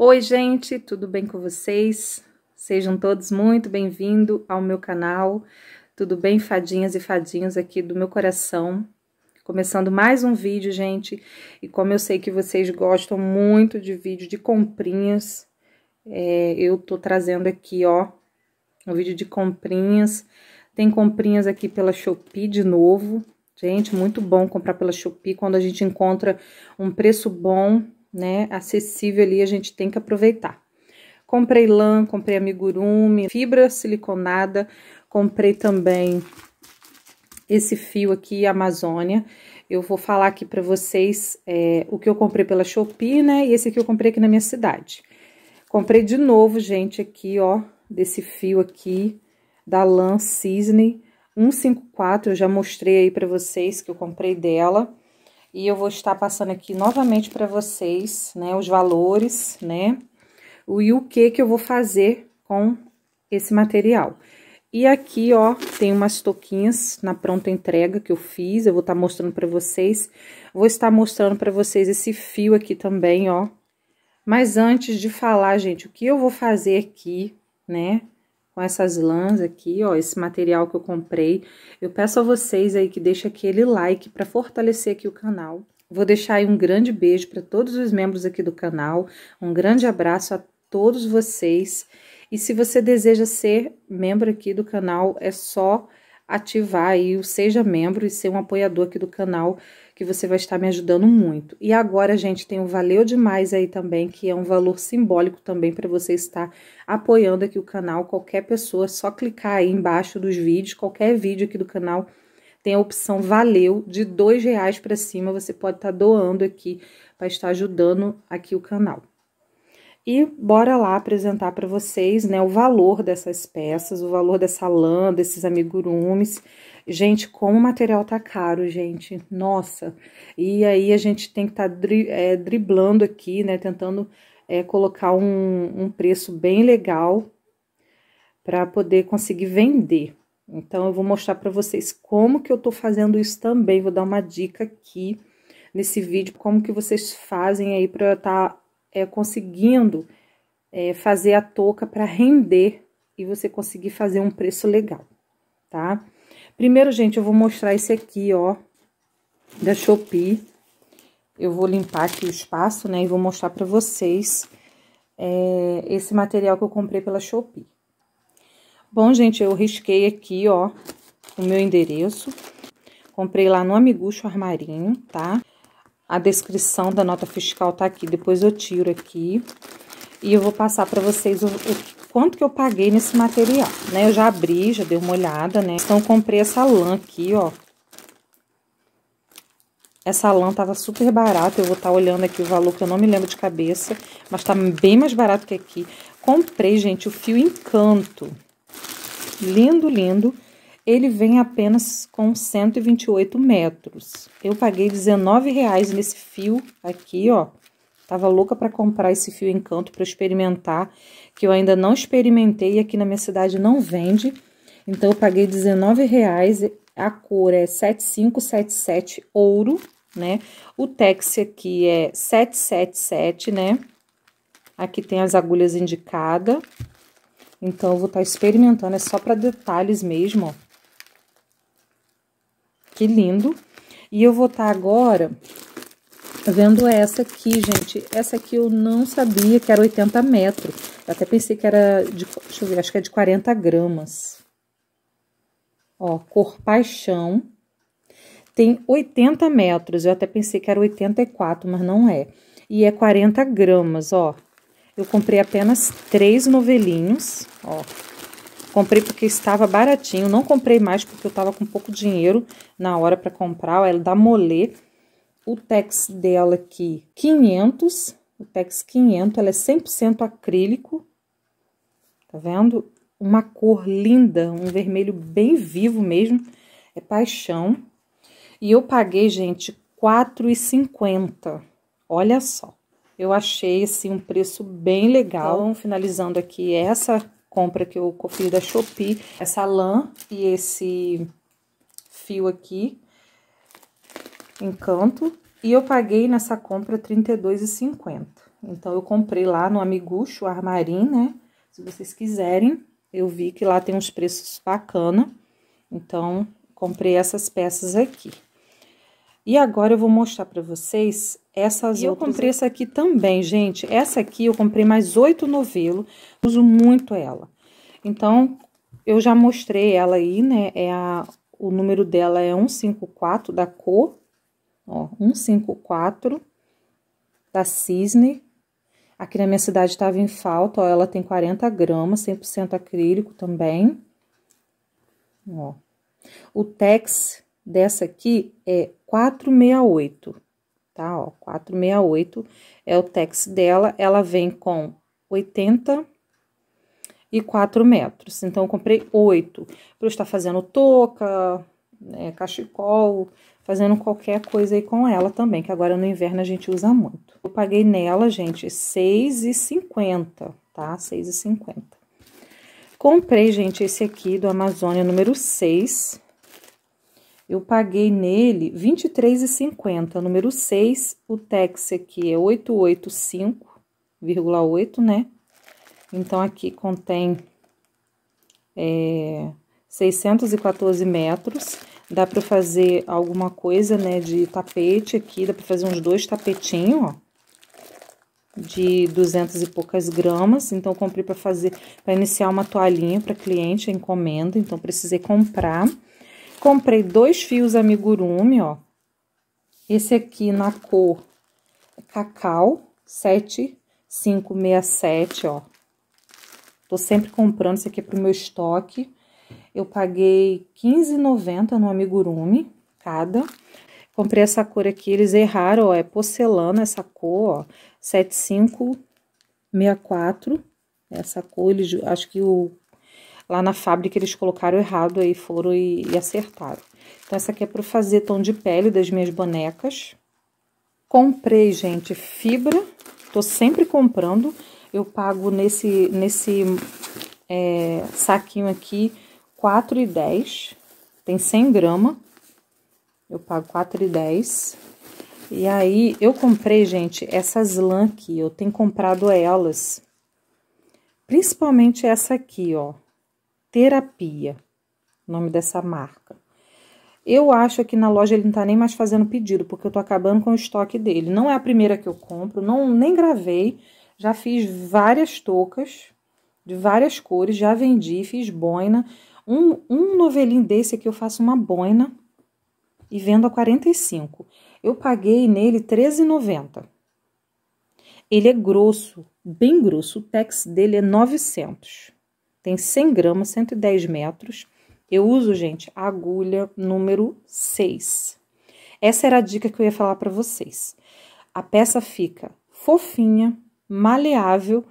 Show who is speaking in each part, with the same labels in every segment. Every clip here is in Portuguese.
Speaker 1: Oi, gente, tudo bem com vocês? Sejam todos muito bem-vindos ao meu canal. Tudo bem, fadinhas e fadinhos aqui do meu coração. Começando mais um vídeo, gente. E como eu sei que vocês gostam muito de vídeo de comprinhas, é, eu tô trazendo aqui, ó, um vídeo de comprinhas. Tem comprinhas aqui pela Shopee de novo. Gente, muito bom comprar pela Shopee quando a gente encontra um preço bom né, acessível ali, a gente tem que aproveitar. Comprei lã, comprei amigurumi, fibra siliconada, comprei também esse fio aqui, Amazônia. Eu vou falar aqui para vocês é, o que eu comprei pela Shopee, né, e esse aqui eu comprei aqui na minha cidade. Comprei de novo, gente, aqui, ó, desse fio aqui, da lã Cisne 154, eu já mostrei aí para vocês que eu comprei dela. E eu vou estar passando aqui novamente para vocês, né, os valores, né, o e o que que eu vou fazer com esse material. E aqui, ó, tem umas toquinhas na pronta entrega que eu fiz, eu vou estar mostrando para vocês. Vou estar mostrando para vocês esse fio aqui também, ó. Mas antes de falar, gente, o que eu vou fazer aqui, né, com essas lãs aqui, ó, esse material que eu comprei. Eu peço a vocês aí que deixem aquele like para fortalecer aqui o canal. Vou deixar aí um grande beijo para todos os membros aqui do canal, um grande abraço a todos vocês. E se você deseja ser membro aqui do canal, é só ativar aí o Seja Membro e ser um apoiador aqui do canal que você vai estar me ajudando muito. E agora, gente, tem o Valeu Demais aí também, que é um valor simbólico também para você estar apoiando aqui o canal. Qualquer pessoa, é só clicar aí embaixo dos vídeos, qualquer vídeo aqui do canal, tem a opção Valeu, de dois reais para cima, você pode estar tá doando aqui para estar ajudando aqui o canal. E bora lá apresentar para vocês, né, o valor dessas peças, o valor dessa lã, desses amigurumis. Gente, como o material tá caro, gente, nossa. E aí a gente tem que estar tá dri é, driblando aqui, né, tentando é, colocar um, um preço bem legal para poder conseguir vender. Então, eu vou mostrar para vocês como que eu tô fazendo isso também. Vou dar uma dica aqui nesse vídeo, como que vocês fazem aí para estar tá é, conseguindo é, fazer a touca para render e você conseguir fazer um preço legal, tá? Primeiro, gente, eu vou mostrar esse aqui, ó, da Shopee. Eu vou limpar aqui o espaço, né, e vou mostrar para vocês é, esse material que eu comprei pela Shopee. Bom, gente, eu risquei aqui, ó, o meu endereço. Comprei lá no Amigucho Armarinho, tá? A descrição da nota fiscal tá aqui, depois eu tiro aqui. E eu vou passar para vocês o, o, quanto que eu paguei nesse material, né? Eu já abri, já dei uma olhada, né? Então, comprei essa lã aqui, ó. Essa lã tava super barata, eu vou estar tá olhando aqui o valor que eu não me lembro de cabeça, mas tá bem mais barato que aqui. Comprei, gente, o fio Encanto. Lindo, lindo ele vem apenas com 128 metros. Eu paguei R$19,00 nesse fio aqui, ó. Tava louca para comprar esse fio encanto para experimentar, que eu ainda não experimentei e aqui na minha cidade não vende. Então, eu paguei R$19,00. A cor é 7577 ouro, né? O tex aqui é 777, né? Aqui tem as agulhas indicadas. Então, eu vou estar tá experimentando, é só para detalhes mesmo, ó. Que lindo. E eu vou estar tá agora vendo essa aqui, gente. Essa aqui eu não sabia que era 80 metros. Eu até pensei que era de, deixa eu ver, acho que é de 40 gramas. Ó, cor paixão. Tem 80 metros, eu até pensei que era 84, mas não é. E é 40 gramas, ó. Eu comprei apenas três novelinhos, ó. Comprei porque estava baratinho, não comprei mais porque eu estava com pouco dinheiro na hora para comprar, ela é da Molê. O tex dela aqui, 500, o tex 500, ela é 100% acrílico, tá vendo? Uma cor linda, um vermelho bem vivo mesmo, é paixão. E eu paguei, gente, R$ 4,50. Olha só. Eu achei, assim, um preço bem legal. Então, finalizando aqui essa compra que eu copiei da Shopee, essa lã e esse fio aqui, encanto, e eu paguei nessa compra R$32,50. Então, eu comprei lá no Amigucho, Armarim, né? Se vocês quiserem, eu vi que lá tem uns preços bacana. Então, comprei essas peças aqui. E agora eu vou mostrar para vocês essas e outras. eu comprei essa aqui também, gente. Essa aqui eu comprei mais oito novelo, uso muito ela. Então, eu já mostrei ela aí, né? É a, o número dela é 154 da cor, ó, 154 da Cisne. Aqui na minha cidade estava em falta, ó, ela tem 40 gramas, 100% acrílico também. Ó. O Tex dessa aqui é 468, tá? Ó, 468 é o tex dela, ela vem com 80 e 4 metros. Então, eu comprei 8 para estar fazendo touca, né, cachecol, fazendo qualquer coisa aí com ela também, que agora no inverno a gente usa muito. Eu paguei nela, gente, R$ 6,50, tá? R$ 6,50. Comprei, gente, esse aqui do Amazônia número 6, eu paguei nele R$ 23,50. Número 6, o tex aqui é 885,8, né? Então, aqui contém é, 614 metros. Dá para fazer alguma coisa, né, de tapete aqui. Dá para fazer uns dois tapetinhos, ó de 200 e poucas gramas, então comprei para fazer, para iniciar uma toalhinha para cliente, a encomenda, então precisei comprar. Comprei dois fios amigurumi, ó. Esse aqui na cor é cacau 7567, ó. Tô sempre comprando esse aqui é pro meu estoque. Eu paguei R$15,90 no amigurumi, cada. Comprei essa cor aqui, eles erraram, ó, é porcelana essa cor, ó, 7564. Essa cor, eles, acho que o Lá na fábrica eles colocaram errado, aí foram e, e acertaram. Então, essa aqui é para fazer tom de pele das minhas bonecas. Comprei, gente, fibra. Tô sempre comprando. Eu pago nesse, nesse é, saquinho aqui R$4,10. Tem 100 gramas. Eu pago R$4,10. E aí, eu comprei, gente, essas lã aqui. Eu tenho comprado elas. Principalmente essa aqui, ó. Terapia, nome dessa marca. Eu acho que na loja ele não tá nem mais fazendo pedido, porque eu tô acabando com o estoque dele. Não é a primeira que eu compro, não nem gravei. Já fiz várias toucas de várias cores, já vendi, fiz boina. Um, um novelinho desse aqui eu faço uma boina e vendo a 45. Eu paguei nele R$13,90. Ele é grosso, bem grosso. O tex dele é 900 tem 100 gramas, 110 metros. Eu uso, gente, a agulha número 6. Essa era a dica que eu ia falar para vocês. A peça fica fofinha, maleável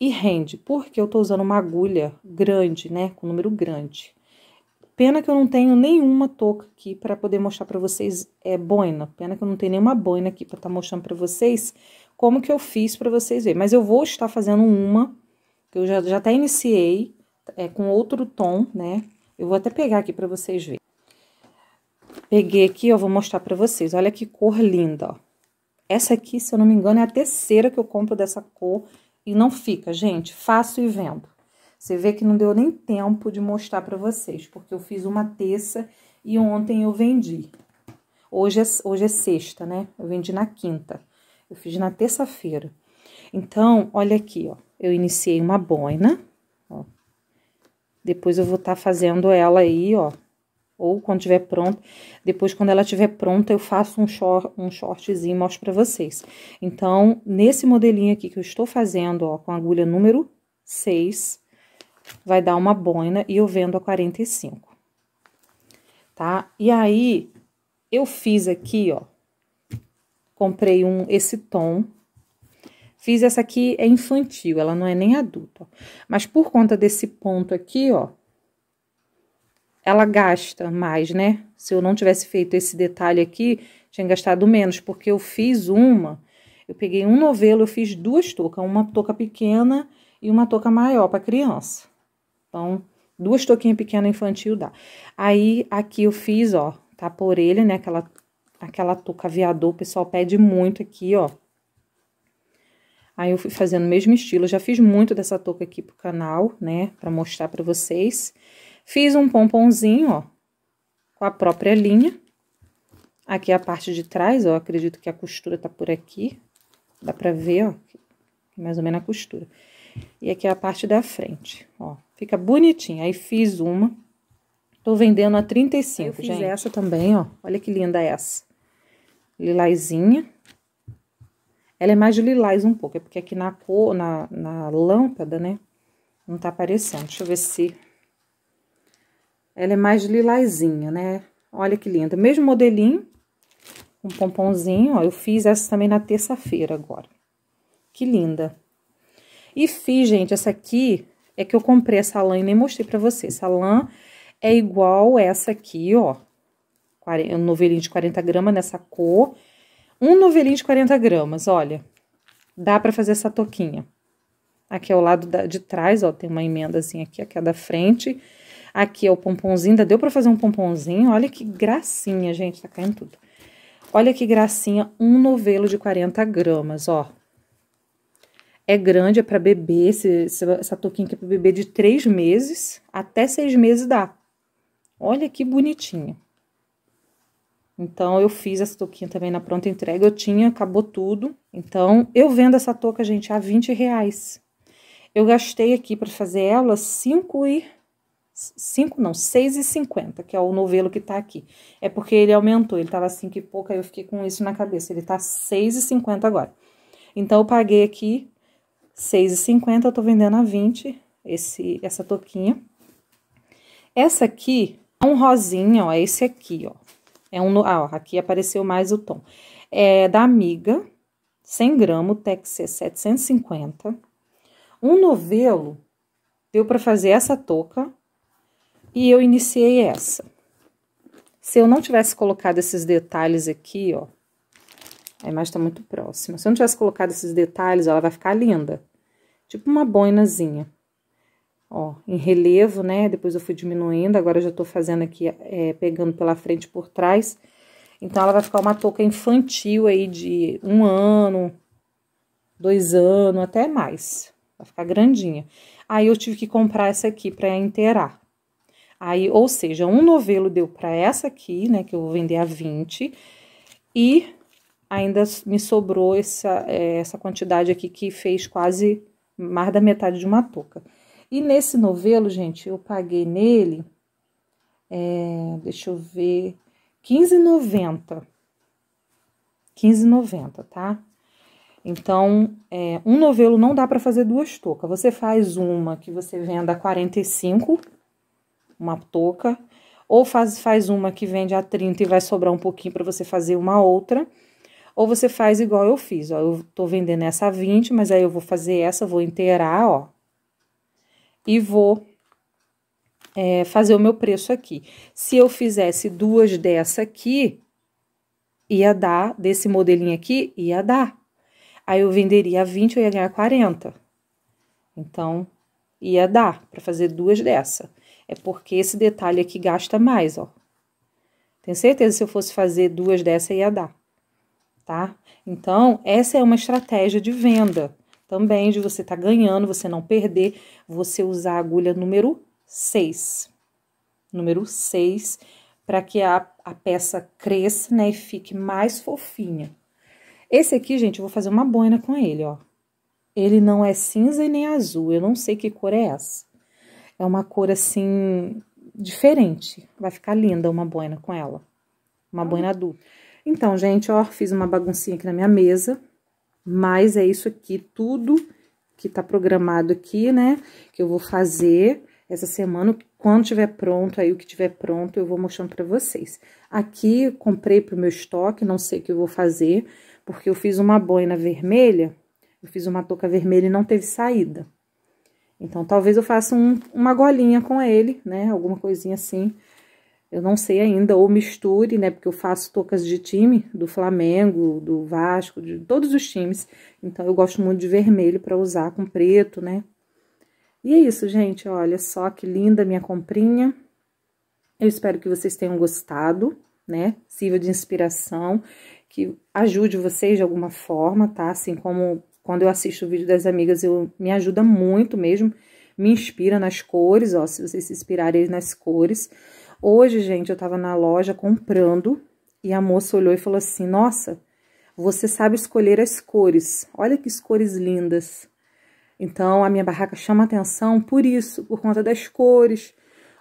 Speaker 1: e rende, porque eu estou usando uma agulha grande, né, com número grande. Pena que eu não tenho nenhuma touca aqui para poder mostrar para vocês é boina. Pena que eu não tenho nenhuma boina aqui para estar tá mostrando para vocês como que eu fiz para vocês verem. Mas eu vou estar fazendo uma que eu já, já até iniciei é, com outro tom, né? Eu vou até pegar aqui para vocês verem. Peguei aqui, eu vou mostrar para vocês. Olha que cor linda, ó. Essa aqui, se eu não me engano, é a terceira que eu compro dessa cor e não fica, gente. Faço e vendo. Você vê que não deu nem tempo de mostrar para vocês, porque eu fiz uma terça e ontem eu vendi. Hoje é, hoje é sexta, né? Eu vendi na quinta. Eu fiz na terça-feira. Então, olha aqui, ó. Eu iniciei uma boina, depois eu vou estar tá fazendo ela aí, ó. Ou quando tiver pronto. Depois, quando ela tiver pronta, eu faço um, short, um shortzinho e mostro pra vocês. Então, nesse modelinho aqui que eu estou fazendo, ó, com agulha número 6, vai dar uma boina e eu vendo a 45. Tá? E aí, eu fiz aqui, ó. Comprei um, esse tom Fiz essa aqui, é infantil, ela não é nem adulta. Mas por conta desse ponto aqui, ó, ela gasta mais, né? Se eu não tivesse feito esse detalhe aqui, tinha gastado menos, porque eu fiz uma, eu peguei um novelo, eu fiz duas toucas, uma touca pequena e uma touca maior para criança. Então, duas touquinhas pequenas infantil dá. Aí, aqui eu fiz, ó, tá por ele, né? Aquela, aquela touca aviador, o pessoal pede muito aqui, ó. Aí eu fui fazendo o mesmo estilo, já fiz muito dessa touca aqui pro canal, né, pra mostrar pra vocês. Fiz um pomponzinho, ó, com a própria linha. Aqui é a parte de trás, ó, acredito que a costura tá por aqui. Dá pra ver, ó, mais ou menos a costura. E aqui é a parte da frente, ó. Fica bonitinho. Aí fiz uma. Tô vendendo a 35, eu fiz gente. essa também, ó. Olha que linda essa. Lilazinha. Ela é mais de lilás um pouco, é porque aqui na cor, na, na lâmpada, né, não tá aparecendo. Deixa eu ver se... Ela é mais de lilazinha, né? Olha que linda. Mesmo modelinho, um pomponzinho, ó. Eu fiz essa também na terça-feira agora. Que linda. E fiz, gente, essa aqui é que eu comprei essa lã e nem mostrei pra vocês. Essa lã é igual essa aqui, ó. Um novelinho de 40 gramas nessa cor. Um novelinho de 40 gramas, olha. Dá para fazer essa toquinha. Aqui é o lado da, de trás, ó, tem uma emenda assim aqui, aqui é da frente. Aqui é o pomponzinho, ainda deu para fazer um pomponzinho. Olha que gracinha, gente, tá caindo tudo. Olha que gracinha, um novelo de 40 gramas, ó. É grande, é para bebê, esse, essa touquinha aqui é para bebê de 3 meses, até 6 meses dá. Olha que bonitinha. Então, eu fiz essa touquinha também na pronta entrega, eu tinha, acabou tudo. Então, eu vendo essa touca, gente, a 20 reais. Eu gastei aqui para fazer ela 5 e... 5 não, 6,50, que é o novelo que tá aqui. É porque ele aumentou, ele tava 5 e pouco, aí eu fiquei com isso na cabeça. Ele tá 6,50 agora. Então, eu paguei aqui 6,50, eu tô vendendo a 20 esse, essa touquinha. Essa aqui, é um rosinha, ó, é esse aqui, ó. É um, ah, aqui apareceu mais o tom. É da Amiga, 100 gramas, TXC 750. Um novelo, deu para fazer essa touca e eu iniciei essa. Se eu não tivesse colocado esses detalhes aqui, ó, a imagem tá muito próxima. Se eu não tivesse colocado esses detalhes, ela vai ficar linda. Tipo uma boinazinha ó, em relevo, né? Depois eu fui diminuindo, agora já tô fazendo aqui, é, pegando pela frente e por trás. Então, ela vai ficar uma touca infantil aí de um ano, dois anos, até mais. Vai ficar grandinha. Aí, eu tive que comprar essa aqui pra inteirar. Aí, ou seja, um novelo deu pra essa aqui, né? Que eu vou vender a 20. E ainda me sobrou essa, é, essa quantidade aqui que fez quase mais da metade de uma touca. E nesse novelo, gente, eu paguei nele, é, deixa eu ver, R$15,90. R$15,90, tá? Então, é, um novelo não dá para fazer duas toucas. Você faz uma que você venda a 45, uma touca, ou faz, faz uma que vende a 30 e vai sobrar um pouquinho para você fazer uma outra, ou você faz igual eu fiz, ó, eu tô vendendo essa a 20, mas aí eu vou fazer essa, vou inteirar, ó, e vou é, fazer o meu preço aqui. Se eu fizesse duas dessa aqui, ia dar, desse modelinho aqui, ia dar. Aí eu venderia 20, eu ia ganhar 40. Então, ia dar para fazer duas dessa. É porque esse detalhe aqui gasta mais, ó. Tenho certeza se eu fosse fazer duas dessa ia dar, tá? Então, essa é uma estratégia de venda também de você estar tá ganhando, você não perder, você usar a agulha número 6. Número 6, para que a, a peça cresça, né, e fique mais fofinha. Esse aqui, gente, eu vou fazer uma boina com ele, ó. Ele não é cinza e nem azul, eu não sei que cor é essa. É uma cor, assim, diferente. Vai ficar linda uma boina com ela. Uma ah. boina dupla. Então, gente, ó, fiz uma baguncinha aqui na minha mesa. Mas é isso aqui, tudo que tá programado aqui, né? Que eu vou fazer essa semana. Quando tiver pronto, aí o que tiver pronto, eu vou mostrando pra vocês. Aqui, comprei pro meu estoque, não sei o que eu vou fazer, porque eu fiz uma boina vermelha, eu fiz uma touca vermelha e não teve saída. Então, talvez eu faça um, uma golinha com ele, né? Alguma coisinha assim, eu não sei ainda, ou misture, né? Porque eu faço tocas de time, do Flamengo, do Vasco, de todos os times. Então eu gosto muito de vermelho para usar com preto, né? E é isso, gente. Olha só que linda minha comprinha. Eu espero que vocês tenham gostado, né? Sirva de inspiração, que ajude vocês de alguma forma, tá? Assim como quando eu assisto o vídeo das amigas, eu me ajuda muito mesmo. Me inspira nas cores, ó. Se vocês se inspirarem nas cores Hoje, gente, eu tava na loja comprando e a moça olhou e falou assim: Nossa, você sabe escolher as cores, olha que cores lindas. Então, a minha barraca chama atenção por isso, por conta das cores.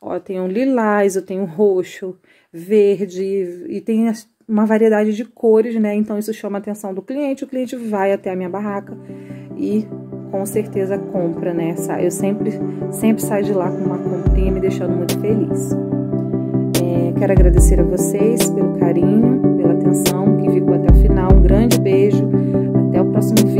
Speaker 1: Ó, eu tenho lilás, eu tenho roxo, verde, e tem uma variedade de cores, né? Então, isso chama a atenção do cliente, o cliente vai até a minha barraca e com certeza compra, né? Eu sempre, sempre saio de lá com uma comprinha me deixando muito feliz quero agradecer a vocês pelo carinho, pela atenção que ficou até o final. Um grande beijo. Até o próximo